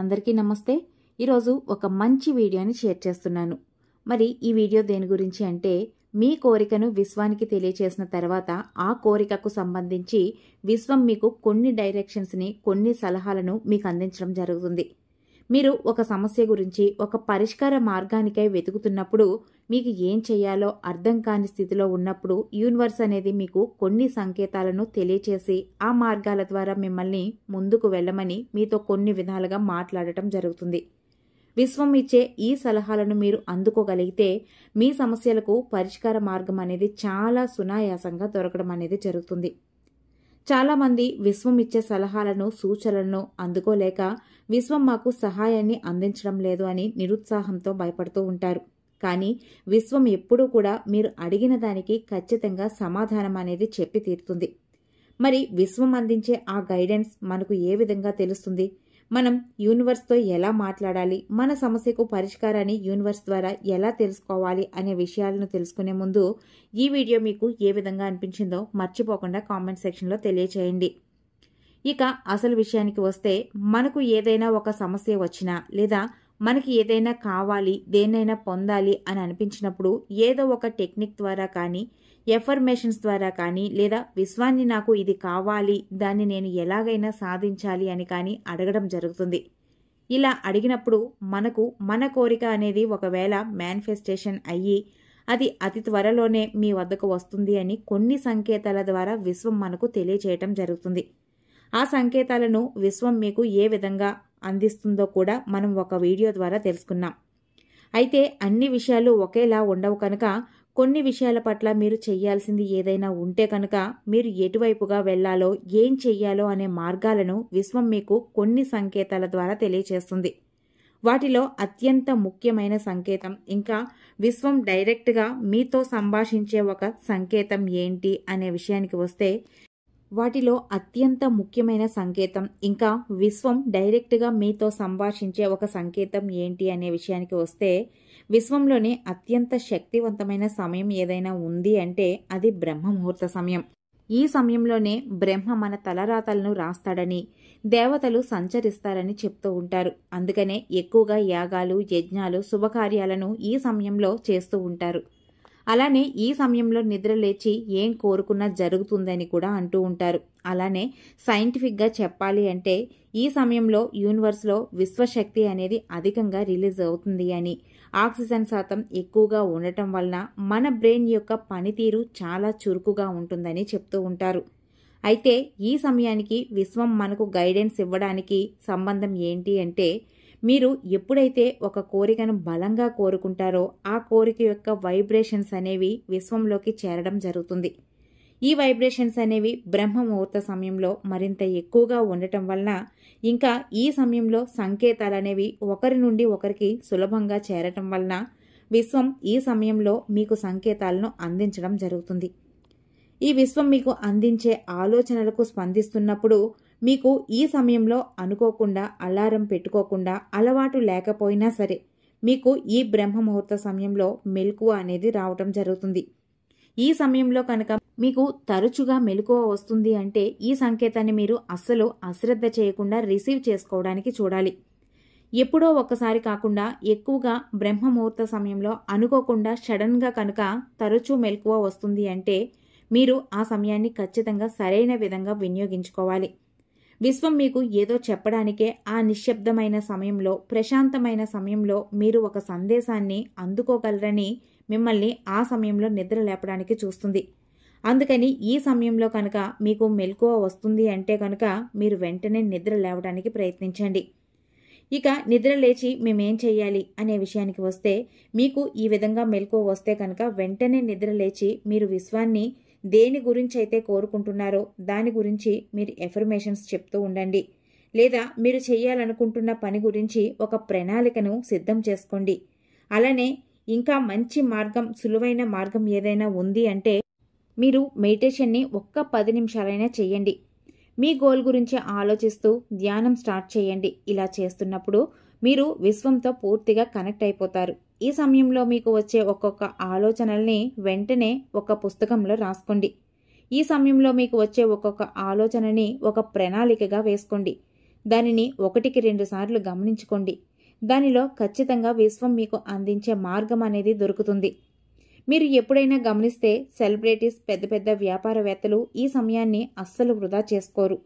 అందరికీ నమస్తే ఈరోజు ఒక మంచి వీడియోని షేర్ చేస్తున్నాను మరి ఈ వీడియో దేని గురించి అంటే మీ కోరికను విశ్వానికి తెలియచేసిన తర్వాత ఆ కోరికకు సంబంధించి విశ్వం మీకు కొన్ని డైరెక్షన్స్ని కొన్ని సలహాలను మీకు అందించడం జరుగుతుంది మీరు ఒక సమస్య గురించి ఒక పరిష్కార మార్గానికై వెతుకుతున్నప్పుడు మీకు ఏం చేయాలో అర్థం కాని స్థితిలో ఉన్నప్పుడు యూనివర్స్ అనేది మీకు కొన్ని సంకేతాలను తెలియచేసి ఆ మార్గాల ద్వారా మిమ్మల్ని ముందుకు వెళ్ళమని మీతో కొన్ని విధాలుగా మాట్లాడటం జరుగుతుంది విశ్వం ఇచ్చే ఈ సలహాలను మీరు అందుకోగలిగితే మీ సమస్యలకు పరిష్కార మార్గం అనేది చాలా సునాయాసంగా దొరకడం అనేది జరుగుతుంది చాలామంది విశ్వం ఇచ్చే సలహాలను సూచనలను అందుకోలేక విశ్వం మాకు సహాయాన్ని అందించడం లేదు అని నిరుత్సాహంతో భయపడుతూ ఉంటారు కానీ విశ్వం ఎప్పుడూ కూడా మీరు అడిగిన దానికి ఖచ్చితంగా సమాధానం అనేది చెప్పి తీరుతుంది మరి విశ్వం అందించే ఆ గైడెన్స్ మనకు ఏ విధంగా తెలుస్తుంది మనం యూనివర్స్తో ఎలా మాట్లాడాలి మన సమస్యకు పరిష్కారాన్ని యూనివర్స్ ద్వారా ఎలా తెలుసుకోవాలి అనే విషయాలను తెలుసుకునే ముందు ఈ వీడియో మీకు ఏ విధంగా అనిపించిందో మర్చిపోకుండా కామెంట్ సెక్షన్లో తెలియచేయండి ఇక అసలు విషయానికి వస్తే మనకు ఏదైనా ఒక సమస్య వచ్చినా లేదా మనకి ఏదైనా కావాలి దేన్నైనా పొందాలి అని అనిపించినప్పుడు ఏదో ఒక టెక్నిక్ ద్వారా కానీ ఎఫర్మేషన్స్ ద్వారా కానీ లేదా విశ్వాన్ని నాకు ఇది కావాలి దాన్ని నేను ఎలాగైనా సాధించాలి అని కానీ అడగడం జరుగుతుంది ఇలా అడిగినప్పుడు మనకు మన కోరిక అనేది ఒకవేళ మేనిఫెస్టేషన్ అయ్యి అది అతి త్వరలోనే మీ వద్దకు వస్తుంది అని కొన్ని సంకేతాల ద్వారా విశ్వం మనకు తెలియచేయటం జరుగుతుంది ఆ సంకేతాలను విశ్వం మీకు ఏ విధంగా అందిస్తుందో కూడా మనం ఒక వీడియో ద్వారా తెలుసుకున్నాం అయితే అన్ని విషయాలు ఒకేలా ఉండవు కనుక కొన్ని విషయాల పట్ల మీరు చేయాల్సింది ఏదైనా ఉంటే కనుక మీరు ఎటువైపుగా వెళ్లాలో ఏం చెయ్యాలో అనే మార్గాలను విశ్వం మీకు కొన్ని సంకేతాల ద్వారా తెలియచేస్తుంది వాటిలో అత్యంత ముఖ్యమైన సంకేతం ఇంకా విశ్వం డైరెక్ట్గా మీతో సంభాషించే ఒక సంకేతం ఏంటి అనే విషయానికి వస్తే వాటిలో అత్యంత ముఖ్యమైన సంకేతం ఇంకా విశ్వం డైరెక్ట్గా మీతో సంభాషించే ఒక సంకేతం ఏంటి అనే విషయానికి వస్తే విశ్వంలోనే అత్యంత శక్తివంతమైన సమయం ఏదైనా ఉంది అంటే అది బ్రహ్మముహూర్త సమయం ఈ సమయంలోనే బ్రహ్మ మన తలరాతలను రాస్తాడని దేవతలు సంచరిస్తారని చెప్తూ ఉంటారు అందుకనే ఎక్కువగా యాగాలు యజ్ఞాలు శుభకార్యాలను ఈ సమయంలో చేస్తూ ఉంటారు అలానే ఈ సమయంలో నిద్ర లేచి ఏం కోరుకున్నా జరుగుతుందని కూడా అంటూ ఉంటారు అలానే సైంటిఫిక్గా చెప్పాలి అంటే ఈ సమయంలో యూనివర్స్లో విశ్వశక్తి అనేది అధికంగా రిలీజ్ అవుతుంది అని ఆక్సిజన్ శాతం ఎక్కువగా ఉండటం వలన మన బ్రెయిన్ యొక్క పనితీరు చాలా చురుకుగా ఉంటుందని చెప్తూ ఉంటారు అయితే ఈ సమయానికి విశ్వం మనకు గైడెన్స్ ఇవ్వడానికి సంబంధం ఏంటి అంటే మీరు ఎప్పుడైతే ఒక కోరికను బలంగా కోరుకుంటారో ఆ కోరిక యొక్క వైబ్రేషన్స్ అనేవి విశ్వంలోకి చేరడం జరుగుతుంది ఈ వైబ్రేషన్స్ అనేవి బ్రహ్మ ముహూర్త సమయంలో మరింత ఎక్కువగా ఉండటం వలన ఇంకా ఈ సమయంలో సంకేతాలు అనేవి ఒకరి నుండి ఒకరికి సులభంగా చేరటం వలన విశ్వం ఈ సమయంలో మీకు సంకేతాలను అందించడం జరుగుతుంది ఈ విశ్వం మీకు అందించే ఆలోచనలకు స్పందిస్తున్నప్పుడు మీకు ఈ సమయంలో అనుకోకుండా అలారం పెట్టుకోకుండా అలవాటు లేకపోయినా సరే మీకు ఈ బ్రహ్మముహూర్త సమయంలో మెలకువ అనేది రావటం జరుగుతుంది ఈ సమయంలో కనుక మీకు తరచుగా మెలకువ వస్తుంది అంటే ఈ సంకేతాన్ని మీరు అస్సలు అశ్రద్ధ చేయకుండా రిసీవ్ చేసుకోవడానికి చూడాలి ఎప్పుడో ఒక్కసారి కాకుండా ఎక్కువగా బ్రహ్మముహూర్త సమయంలో అనుకోకుండా సడన్గా కనుక తరచూ మెలకువ వస్తుంది అంటే మీరు ఆ సమయాన్ని ఖచ్చితంగా సరైన విధంగా వినియోగించుకోవాలి విశ్వం మీకు ఏదో చెప్పడానికే ఆ నిశ్శబ్దమైన సమయంలో ప్రశాంతమైన సమయంలో మీరు ఒక సందేశాన్ని అందుకోగలరని మిమ్మల్ని ఆ సమయంలో నిద్ర లేపడానికి చూస్తుంది అందుకని ఈ సమయంలో కనుక మీకు మెలకువ వస్తుంది అంటే కనుక మీరు వెంటనే నిద్ర లేవడానికి ప్రయత్నించండి ఇక నిద్ర లేచి మేమేం చేయాలి అనే విషయానికి వస్తే మీకు ఈ విధంగా మెలకువ వస్తే కనుక వెంటనే నిద్ర లేచి మీరు విశ్వాన్ని దేని గురించి అయితే కోరుకుంటున్నారో దాని గురించి మీరు ఎఫర్మేషన్స్ చెప్తూ ఉండండి లేదా మీరు చేయాలనుకుంటున్న పని గురించి ఒక ప్రణాళికను సిద్ధం చేసుకోండి అలానే ఇంకా మంచి మార్గం సులువైన మార్గం ఏదైనా ఉంది అంటే మీరు మెడిటేషన్ని ఒక్క పది నిమిషాలైనా చేయండి మీ గోల్ గురించి ఆలోచిస్తూ ధ్యానం స్టార్ట్ చేయండి ఇలా చేస్తున్నప్పుడు మీరు విశ్వంతో పూర్తిగా కనెక్ట్ అయిపోతారు ఈ సమయంలో మీకు వచ్చే ఒక్కొక్క ఆలోచనల్ని వెంటనే ఒక పుస్తకంలో రాసుకోండి ఈ సమయంలో మీకు వచ్చే ఒక్కొక్క ఆలోచనని ఒక ప్రణాళికగా వేసుకోండి దానిని ఒకటికి రెండు సార్లు గమనించుకోండి దానిలో ఖచ్చితంగా విశ్వం మీకు అందించే మార్గం అనేది దొరుకుతుంది మీరు ఎప్పుడైనా గమనిస్తే సెలబ్రిటీస్ పెద్ద పెద్ద వ్యాపారవేత్తలు ఈ సమయాన్ని అస్సలు వృధా చేసుకోరు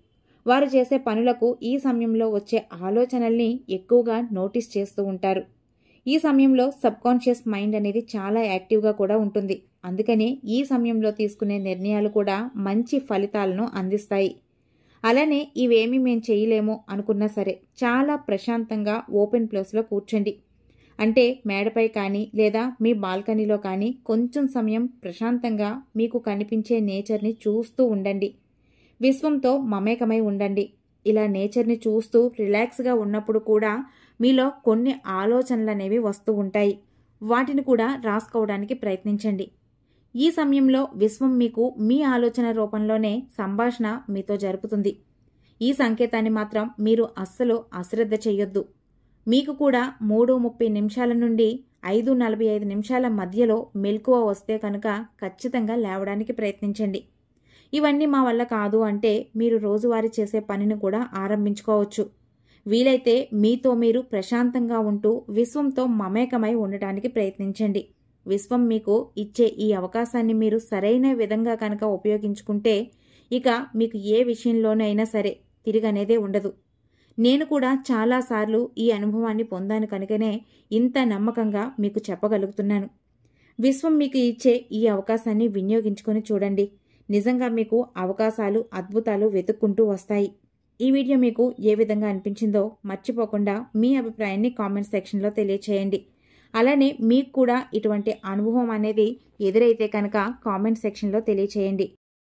వారు చేసే పనులకు ఈ సమయంలో వచ్చే ఆలోచనల్ని ఎక్కువగా నోటీస్ చేస్తూ ఉంటారు ఈ సమయంలో సబ్కాన్షియస్ మైండ్ అనేది చాలా యాక్టివ్గా కూడా ఉంటుంది అందుకనే ఈ సమయంలో తీసుకునే నిర్ణయాలు కూడా మంచి ఫలితాలను అందిస్తాయి అలానే ఇవేమి మేము చేయలేము అనుకున్నా సరే చాలా ప్రశాంతంగా ఓపెన్ ప్లేస్లో కూర్చోండి అంటే మేడపై కానీ లేదా మీ బాల్కనీలో కానీ కొంచెం సమయం ప్రశాంతంగా మీకు కనిపించే నేచర్ని చూస్తూ ఉండండి విశ్వంతో మమేకమై ఉండండి ఇలా నేచర్ని చూస్తూ రిలాక్స్గా ఉన్నప్పుడు కూడా మీలో కొన్ని ఆలోచనలు అనేవి వస్తూ ఉంటాయి వాటిని కూడా రాసుకోవడానికి ప్రయత్నించండి ఈ సమయంలో విశ్వం మీకు మీ ఆలోచన రూపంలోనే సంభాషణ మీతో జరుపుతుంది ఈ సంకేతాన్ని మాత్రం మీరు అస్సలు అశ్రద్ధ చేయొద్దు మీకు కూడా మూడు ముప్పై నిమిషాల నుండి ఐదు నలభై ఐదు నిమిషాల మధ్యలో మెలకువ వస్తే కనుక ఖచ్చితంగా లేవడానికి ప్రయత్నించండి ఇవన్నీ మా వల్ల కాదు అంటే మీరు రోజువారీ చేసే పనిని కూడా ఆరంభించుకోవచ్చు వీలైతే మీతో మీరు ప్రశాంతంగా ఉంటూ విశ్వంతో మమేకమై ఉండటానికి ప్రయత్నించండి విశ్వం మీకు ఇచ్చే ఈ అవకాశాన్ని మీరు సరైన విధంగా కనుక ఉపయోగించుకుంటే ఇక మీకు ఏ విషయంలోనైనా సరే తిరిగనేదే ఉండదు నేను కూడా చాలాసార్లు ఈ అనుభవాన్ని పొందాను కనుకనే ఇంత నమ్మకంగా మీకు చెప్పగలుగుతున్నాను విశ్వం మీకు ఇచ్చే ఈ అవకాశాన్ని వినియోగించుకొని చూడండి నిజంగా మీకు అవకాశాలు అద్భుతాలు వెతుక్కుంటూ వస్తాయి ఈ వీడియో మీకు ఏ విధంగా అనిపించిందో మర్చిపోకుండా మీ అభిప్రాయాన్ని కామెంట్ సెక్షన్లో తెలియచేయండి అలానే మీకు కూడా ఇటువంటి అనుభవం అనేది ఎదురైతే కనుక కామెంట్ సెక్షన్లో తెలియచేయండి